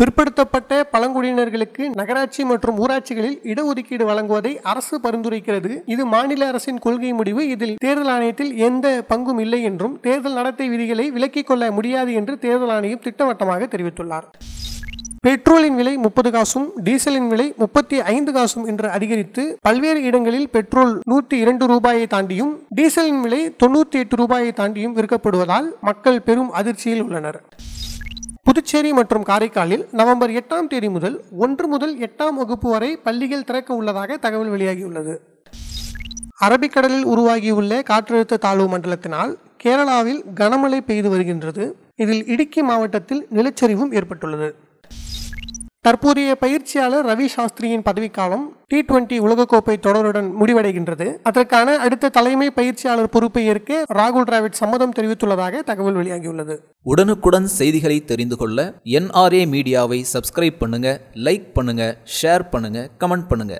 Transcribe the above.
பிற்படுத்தப்பட்ட பழங்குடியினர்களுக்கு நகராட்சி மற்றும் ஊராட்சிகளில் இடஒதுக்கீடு வழங்குவதை அரசு பரிந்துரைக்கிறது இது மாநில அரசின் கொள்கை முடிவு இதில் தேர்தல் ஆணையத்தில் எந்த பங்கும் இல்லை என்றும் தேர்தல் நடத்தை விதிகளை விலக்கிக் கொள்ள முடியாது என்று தேர்தல் ஆணையம் திட்டவட்டமாக தெரிவித்துள்ளார் பெட்ரோலின் விலை முப்பது காசும் டீசலின் விலை முப்பத்தி ஐந்து காசும் என்று அதிகரித்து பல்வேறு இடங்களில் பெட்ரோல் நூற்றி இரண்டு ரூபாயை தாண்டியும் டீசலின் விலை தொண்ணூற்றி எட்டு ரூபாயை தாண்டியும் விற்கப்படுவதால் மக்கள் பெரும் அதிர்ச்சியில் உள்ளனர் புதுச்சேரி மற்றும் காரைக்காலில் நவம்பர் எட்டாம் தேதி முதல் ஒன்று முதல் எட்டாம் வகுப்பு வரை பள்ளிகள் திறக்க உள்ளதாக தகவல் வெளியாகியுள்ளது அரபிக்கடலில் உருவாகியுள்ள காற்றழுத்த தாழ்வு மண்டலத்தினால் கேரளாவில் கனமழை பெய்து வருகின்றது இதில் இடுக்கி மாவட்டத்தில் நிலச்சரிவும் ஏற்பட்டுள்ளது தற்போதைய பயிற்சியாளர் ரவி சாஸ்திரியின் பதவிக்காலம் டி டுவெண்டி உலகக்கோப்பை தொடருடன் முடிவடைகின்றது அதற்கான அடுத்த தலைமை பயிற்சியாளர் பொறுப்பை ஏற்க ராகுல் டிராவிட் சம்மதம் தெரிவித்துள்ளதாக தகவல் வெளியாகியுள்ளது உடனுக்குடன் செய்திகளை தெரிந்து கொள்ள என்ஆர்ஏ மீடியாவை சப்ஸ்கிரைப் பண்ணுங்க லைக் பண்ணுங்க ஷேர் பண்ணுங்க கமெண்ட் பண்ணுங்க